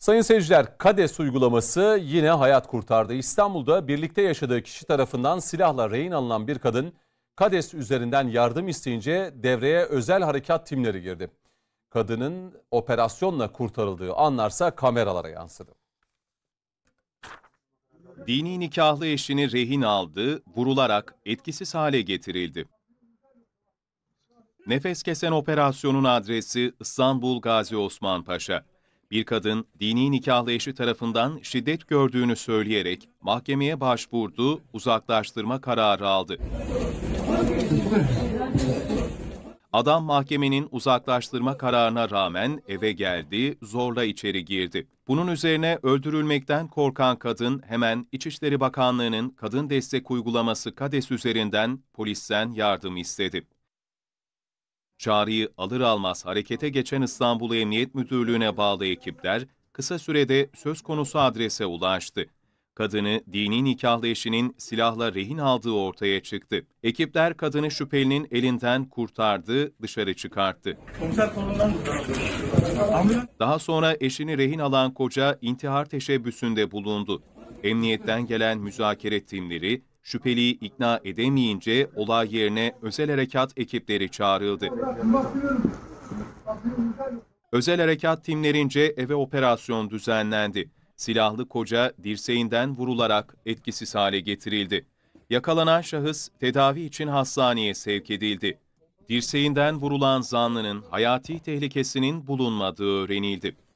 Sayın seyirciler, KADES uygulaması yine hayat kurtardı. İstanbul'da birlikte yaşadığı kişi tarafından silahla rehin alınan bir kadın KADES üzerinden yardım isteyince devreye özel harekat timleri girdi. Kadının operasyonla kurtarıldığı anlarsa kameralara yansıdı. Dini nikahlı eşini rehin aldı, vurularak etkisiz hale getirildi. Nefes kesen operasyonun adresi İstanbul Gazi Osman Paşa. Bir kadın dini nikahlı eşi tarafından şiddet gördüğünü söyleyerek mahkemeye başvurdu, uzaklaştırma kararı aldı. Adam mahkemenin uzaklaştırma kararına rağmen eve geldi, zorla içeri girdi. Bunun üzerine öldürülmekten korkan kadın hemen İçişleri Bakanlığı'nın kadın destek uygulaması KADES üzerinden polisten yardım istedi. Çağrıyı alır almaz harekete geçen İstanbul Emniyet Müdürlüğü'ne bağlı ekipler kısa sürede söz konusu adrese ulaştı. Kadını dini nikahlı eşinin silahla rehin aldığı ortaya çıktı. Ekipler kadını şüphelinin elinden kurtardı, dışarı çıkarttı. Daha sonra eşini rehin alan koca intihar teşebbüsünde bulundu. Emniyetten gelen müzakere timleri Şüpheliyi ikna edemeyince olay yerine özel harekat ekipleri çağrıldı. Özel harekat timlerince eve operasyon düzenlendi. Silahlı koca dirseğinden vurularak etkisiz hale getirildi. Yakalanan şahıs tedavi için hastaneye sevk edildi. Dirseğinden vurulan zanlının hayati tehlikesinin bulunmadığı öğrenildi.